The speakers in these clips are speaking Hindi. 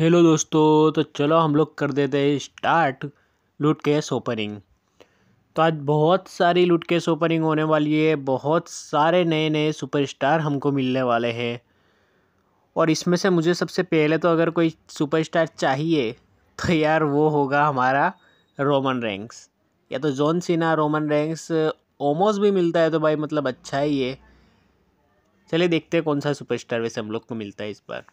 हेलो दोस्तों तो चलो हम लोग कर देते हैं स्टार्ट लूट केस ओपनिंग तो आज बहुत सारी लूट केस ओपनिंग होने वाली है बहुत सारे नए नए सुपरस्टार हमको मिलने वाले हैं और इसमें से मुझे सबसे पहले तो अगर कोई सुपरस्टार चाहिए तो यार वो होगा हमारा रोमन रैंक्स या तो John Cena Roman ranks Omos भी मिलता है तो भाई मतलब अच्छा ही है चलिए देखते हैं कौन सा सुपरस्टार वैसे हम लोग को मिलता है इस बार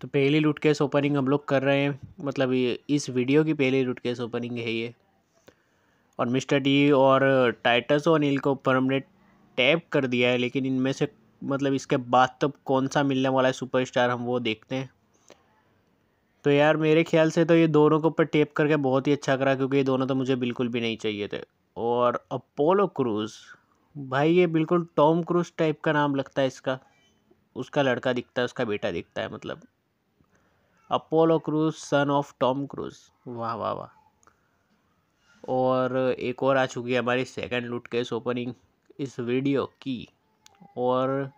तो पहली लूट केस ओपनिंग हम लोग कर रहे हैं मतलब ये इस वीडियो की पहली लूट केस ओपनिंग है ये और मिस्टर डी और टाइटस और नील को ऊपर हमने टैप कर दिया है लेकिन इनमें से मतलब इसके बाद तो कौन सा मिलने वाला है सुपरस्टार हम वो देखते हैं तो यार मेरे ख्याल से तो ये दोनों के ऊपर टेप करके बहुत ही अच्छा करा क्योंकि ये दोनों तो मुझे बिल्कुल भी नहीं चाहिए थे और अपोलो क्रूज़ भाई ये बिल्कुल टॉम क्रूज टाइप का नाम लगता है इसका उसका लड़का दिखता है उसका बेटा दिखता है मतलब Apollo Cruise son of Tom Cruise वाह वाह वाह और एक और आ चुकी है हमारी सेकंड लूट केस ओपनिंग इस वीडियो की और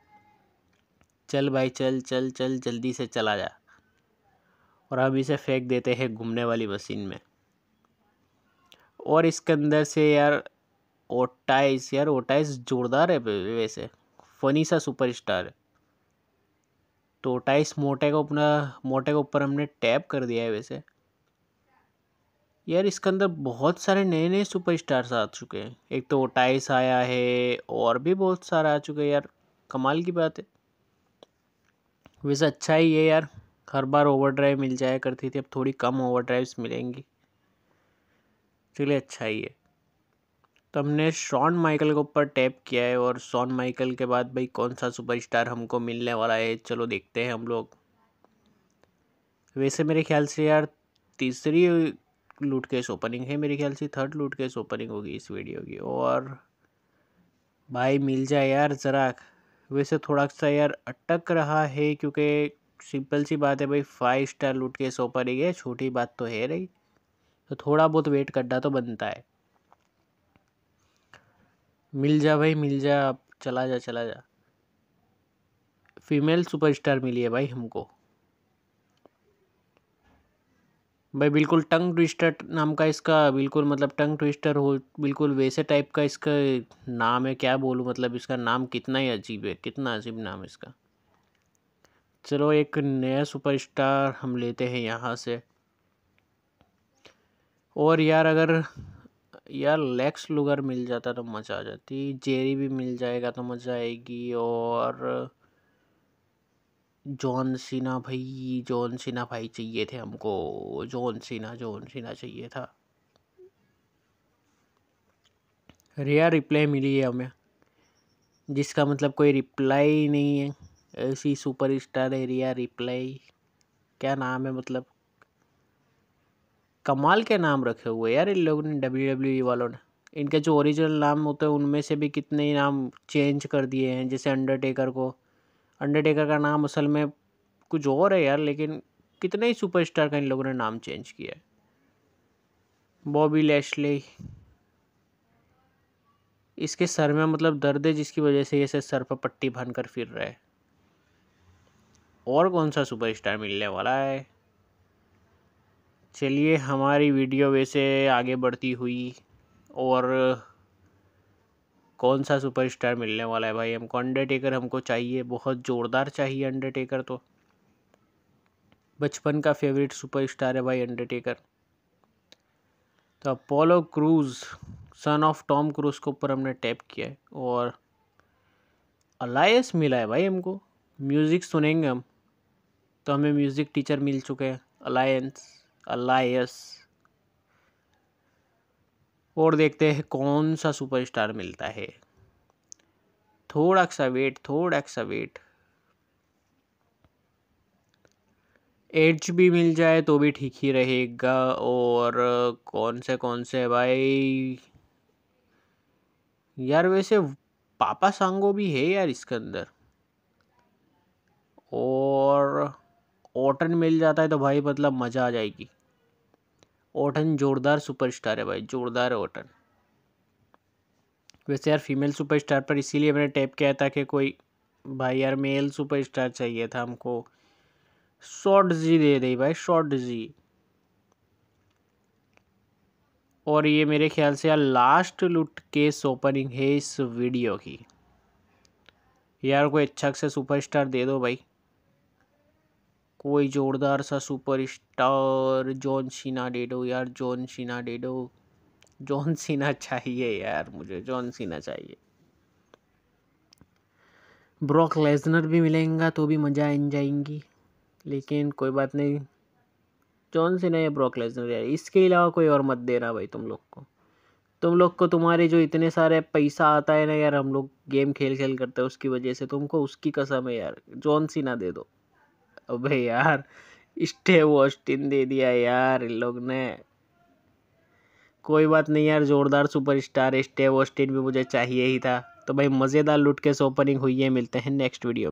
चल भाई चल चल चल जल्दी से चला जा और हम इसे फेंक देते हैं घूमने वाली मशीन में और इसके अंदर से यार ओटाइस यार ओटाइस जोरदार है वैसे फनी सा सुपरस्टार है तो टाइस मोटे को अपना मोटे के ऊपर हमने टैप कर दिया है वैसे यार इसके अंदर बहुत सारे नए नए सुपरस्टार्स आ चुके हैं एक तो टाइस आया है और भी बहुत सारा आ चुके हैं यार कमाल की बात है वैसे अच्छा ही है यार हर बार ओवरड्राइव मिल जाया करती थी अब थोड़ी कम ओवरड्राइव्स मिलेंगी चलिए अच्छा ही है तो हमने शॉन माइकल के ऊपर टैप किया है और शॉन माइकल के बाद भाई कौन सा सुपरस्टार हमको मिलने वाला है चलो देखते हैं हम लोग वैसे मेरे ख्याल से यार तीसरी लूट केस ओपनिंग है मेरे ख्याल से थर्ड लूट केस ओपनिंग होगी इस वीडियो की और भाई मिल जाए यार ज़रा वैसे थोड़ा सा यार अटक रहा है क्योंकि सिंपल सी बात है भाई फाइव स्टार लूट केस ओपनिंग है छोटी बात तो है रही तो थोड़ा बहुत वेट करना तो बनता है मिल जा भाई मिल जा आप चला जा चला जा फीमेल सुपरस्टार मिली है भाई हमको भाई बिल्कुल टंग ट्विस्टर नाम का इसका बिल्कुल मतलब टंग ट्विस्टर हो बिल्कुल वैसे टाइप का इसका नाम है क्या बोलूँ मतलब इसका नाम कितना ही अजीब है कितना अजीब नाम है इसका चलो एक नया सुपरस्टार हम लेते हैं यहाँ से और यार अगर यार लेक्स लुगर मिल जाता तो मज़ा आ जाती जेरी भी मिल जाएगा तो मज़ा आएगी और जॉन सीना भाई जॉन सीना भाई चाहिए थे हमको जॉन सीना जॉन सीना चाहिए था रेयर रिप्लाई मिली है हमें जिसका मतलब कोई रिप्लाई नहीं है ऐसी सुपर स्टार है रिया रिप्लाई क्या नाम है मतलब कमाल के नाम रखे हुए यार इन लोगों ने डब्ल्यू डब्ल्यू e वालों ने इनके जो ओरिजिनल नाम होते हैं उनमें से भी कितने ही नाम चेंज कर दिए हैं जैसे अंडरटेकर को अंडरटेकर का नाम असल में कुछ और है यार लेकिन कितने ही सुपरस्टार का इन लोगों ने नाम चेंज किया है बॉबी लैशले इसके सर में मतलब दर्द है जिसकी वजह से ऐसे सर पर पट्टी बांध कर फिर रहे और कौन सा सुपरस्टार मिलने वाला है चलिए हमारी वीडियो वैसे आगे बढ़ती हुई और कौन सा सुपरस्टार मिलने वाला है भाई हमको अंडरटेकर हमको चाहिए बहुत ज़ोरदार चाहिए अंडरटेकर तो बचपन का फेवरेट सुपरस्टार है भाई अंडरटेकर तो Apollo Cruise son of Tom Cruise के ऊपर हमने टैप किया है और अलायस मिला है भाई हमको म्यूज़िक सुनेंगे हम तो हमें म्यूज़िक टीचर मिल चुके हैं अलायंस अलायस और देखते हैं कौन सा सुपरस्टार मिलता है थोड़ा सा वेट थोड़ा सा वेट एच भी मिल जाए तो भी ठीक ही रहेगा और कौन से कौन से भाई यार वैसे पापा सांगो भी है यार इसके अंदर और ऑटन मिल जाता है तो भाई मतलब मज़ा आ जाएगी ओटन जोरदार सुपरस्टार है भाई जोरदार है ओटन वैसे यार फीमेल सुपरस्टार पर इसीलिए मैंने टैप किया था कि कोई भाई यार मेल सुपरस्टार चाहिए था हमको शॉर्ट जी दे दे भाई शॉर्ट जी और ये मेरे ख्याल से यार लास्ट लुट केस ओपनिंग है इस वीडियो की यार कोई अच्छा से सुपरस्टार दे दो भाई कोई जोरदार सा सुपरस्टार जॉन सीना डे डो यार जॉन सीना डे डो जॉन सीना चाहिए यार मुझे जॉन सीना चाहिए ब्रॉक लेजनर भी मिलेगा तो भी मज़ा आ जाएंगी लेकिन कोई बात नहीं जॉन सीना या ब्रॉक लेजनर यार इसके अलावा कोई और मत देना भाई तुम लोग को तुम लोग को तुम्हारे जो इतने सारे पैसा आता है ना यार हम लोग गेम खेल खेल करते हैं उसकी वजह से तुमको उसकी कसम है यार जॉन सीना दे दो अबे यार स्टे वोस्टिन दे दिया यार इन लोग ने कोई बात नहीं यार ज़ोरदार सुपरस्टार स्टे ऑस्टिन भी मुझे चाहिए ही था तो भाई मज़ेदार लुट के ओपनिंग हुई है मिलते हैं नेक्स्ट वीडियो